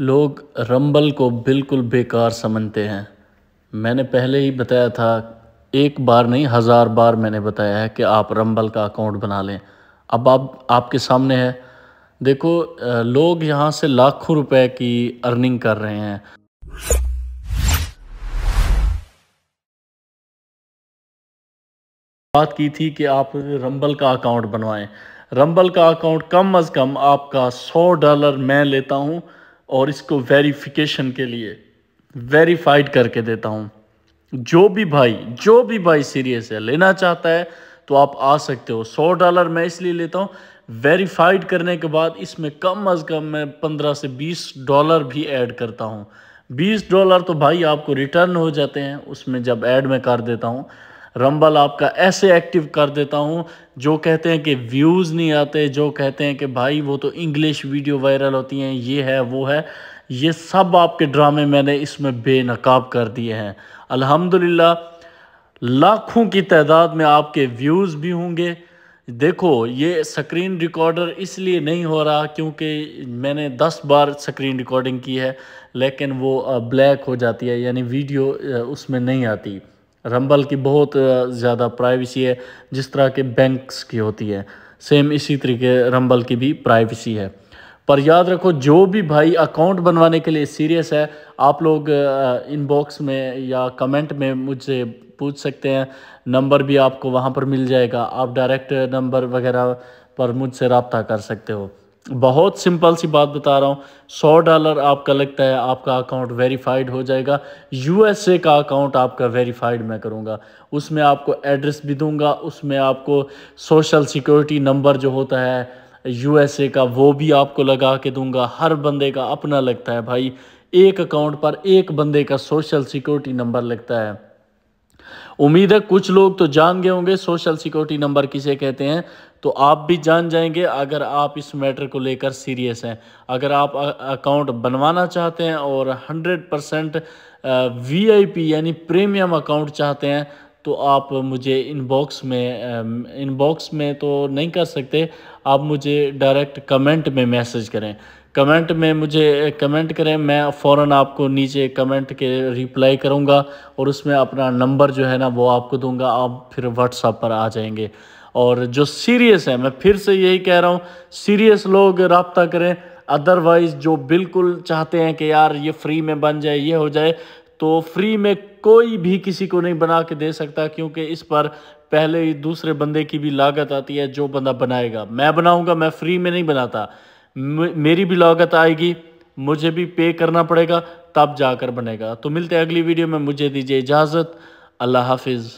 लोग रंबल को बिल्कुल बेकार समझते हैं मैंने पहले ही बताया था एक बार नहीं हज़ार बार मैंने बताया है कि आप रंबल का अकाउंट बना लें अब आप आपके सामने है देखो लोग यहाँ से लाखों रुपए की अर्निंग कर रहे हैं बात की थी कि आप रंबल का अकाउंट बनवाएं रंबल का अकाउंट कम अज़ कम आपका सौ डॉलर मैं लेता हूँ और इसको वेरिफिकेशन के लिए वेरीफाइड करके देता हूँ जो भी भाई जो भी भाई सीरियस है लेना चाहता है तो आप आ सकते हो सौ डॉलर मैं इसलिए लेता हूँ वेरीफाइड करने के बाद इसमें कम अज़ कम मैं पंद्रह से बीस डॉलर भी ऐड करता हूँ बीस डॉलर तो भाई आपको रिटर्न हो जाते हैं उसमें जब ऐड में कर देता हूँ रंबल आपका ऐसे एक्टिव कर देता हूँ जो कहते हैं कि व्यूज़ नहीं आते जो कहते हैं कि भाई वो तो इंग्लिश वीडियो वायरल होती हैं ये है वो है ये सब आपके ड्रामे मैंने इसमें बेनकाब कर दिए हैं अल्हम्दुलिल्लाह लाखों की तादाद में आपके व्यूज़ भी होंगे देखो ये स्क्रीन रिकॉर्डर इसलिए नहीं हो रहा क्योंकि मैंने 10 बार स्क्रीन रिकॉर्डिंग की है लेकिन वो ब्लैक हो जाती है यानी वीडियो उसमें नहीं आती रंबल की बहुत ज़्यादा प्राइवेसी है जिस तरह के बैंक्स की होती है सेम इसी तरीके रंबल की भी प्राइवेसी है पर याद रखो जो भी भाई अकाउंट बनवाने के लिए सीरियस है आप लोग इनबॉक्स में या कमेंट में मुझसे पूछ सकते हैं नंबर भी आपको वहाँ पर मिल जाएगा आप डायरेक्ट नंबर वगैरह पर मुझसे रबता कर सकते हो बहुत सिंपल सी बात बता रहा हूँ सौ डॉलर आपका लगता है आपका अकाउंट वेरीफाइड हो जाएगा यूएसए का अकाउंट आपका वेरीफाइड मैं करूँगा उसमें आपको एड्रेस भी दूंगा उसमें आपको सोशल सिक्योरिटी नंबर जो होता है यूएसए का वो भी आपको लगा के दूंगा हर बंदे का अपना लगता है भाई एक अकाउंट पर एक बंदे का सोशल सिक्योरिटी नंबर लगता है उम्मीद है कुछ लोग तो जान गए होंगे सोशल सिक्योरिटी नंबर किसे कहते हैं तो आप भी जान जाएंगे अगर आप इस मैटर को लेकर सीरियस हैं अगर आप अकाउंट बनवाना चाहते हैं और 100 परसेंट वी यानी प्रीमियम अकाउंट चाहते हैं तो आप मुझे इनबॉक्स में इनबॉक्स um, में तो नहीं कर सकते आप मुझे डायरेक्ट कमेंट में मैसेज करें कमेंट में मुझे कमेंट करें मैं फ़ौर आपको नीचे कमेंट के रिप्लाई करूँगा और उसमें अपना नंबर जो है ना वो आपको दूँगा आप फिर व्हाट्सअप पर आ जाएंगे और जो सीरियस है मैं फिर से यही कह रहा हूँ सीरियस लोग रबता करें अदरवाइज़ जो बिल्कुल चाहते हैं कि यार ये फ्री में बन जाए ये हो जाए तो फ्री में कोई भी किसी को नहीं बना के दे सकता क्योंकि इस पर पहले ही दूसरे बंदे की भी लागत आती है जो बंदा बनाएगा मैं बनाऊंगा मैं फ्री में नहीं बनाता मेरी भी लागत आएगी मुझे भी पे करना पड़ेगा तब जाकर बनेगा तो मिलते हैं अगली वीडियो में मुझे दीजिए इजाज़त अल्लाह हाफिज़